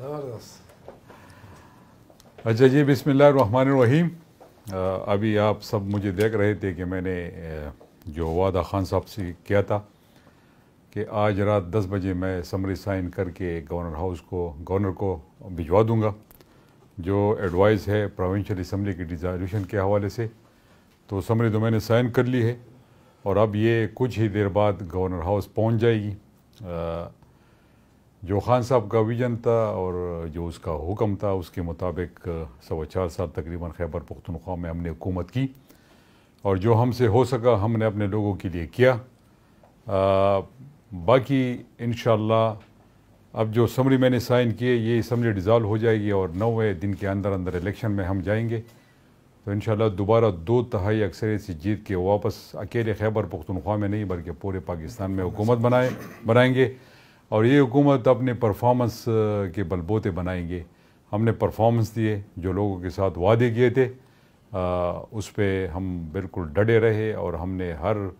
अच्छा जी बिसमीम अभी आप सब मुझे देख रहे थे कि मैंने जो वादा खान साहब से किया था कि आज रात 10 बजे मैं समरी साइन करके गवर्नर हाउस को गवर्नर को भिजवा दूंगा जो एडवाइस है प्रोविंशियल इसम्बली की डिजोल्यूशन के हवाले से तो समरी तो मैंने साइन कर ली है और अब ये कुछ ही देर बाद गवर्नर हाउस पहुंच जाएगी आ, जो खान साहब का विजन था और जो उसका हुक्म था उसके मुताबिक सवा चार साल तकरीबन खैबर पख्तनख्वा में हमने हुकूमत की और जो हमसे हो सका हमने अपने लोगों के लिए किया आ, बाकी इन अब जो समरी मैंने साइन किए ये समरी डिज़ाल्व हो जाएगी और नौवे दिन के अंदर अंदर इलेक्शन में हम जाएंगे तो इन दोबारा दो तहाई अक्सर से जीत के वापस अकेले खैबर पख्तनख्वा में नहीं बल्कि पूरे पाकिस्तान में हुकूमत बनाए बनाएंगे और ये हुकूमत अपने परफॉर्मेंस के बलबोते बनाएंगे हमने परफॉर्मेंस दिए जो लोगों के साथ वादे किए थे आ, उस पर हम बिल्कुल डटे रहे और हमने हर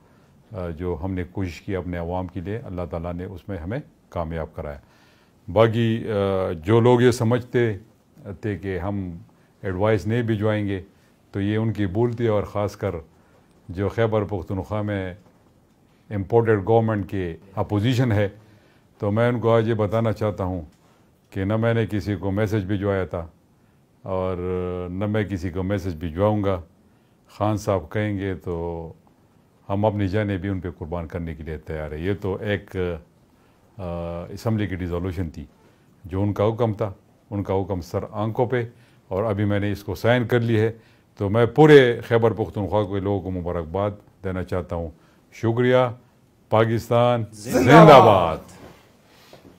जो हमने कोशिश की अपने आवाम के लिए अल्लाह ताला ने उसमें हमें कामयाब कराया बाकी जो लोग ये समझते थे कि हम एडवाइस नहीं भिजवाएंगे तो ये उनकी भूल थी और ख़ास कर जो खैबर पुख्तनख्वा में इम्पोर्टेड गवर्नमेंट के अपोजिशन है तो मैं उनको आज ये बताना चाहता हूँ कि न मैंने किसी को मैसेज भिजवाया था और न मैं किसी को मैसेज भिजवाऊँगा खान साहब कहेंगे तो हम अपनी जाने भी उन पर कुर्बान करने के लिए तैयार है ये तो एक इसम्बली की डिजोल्यूशन थी जो उनका हुक्म था उनका हुक्म सर आंखों पे और अभी मैंने इसको साइन कर ली है तो मैं पूरे खैबर पख्तनख्वा के लोगों को मुबारकबाद देना चाहता हूँ शुक्रिया पाकिस्तान जिंदाबाद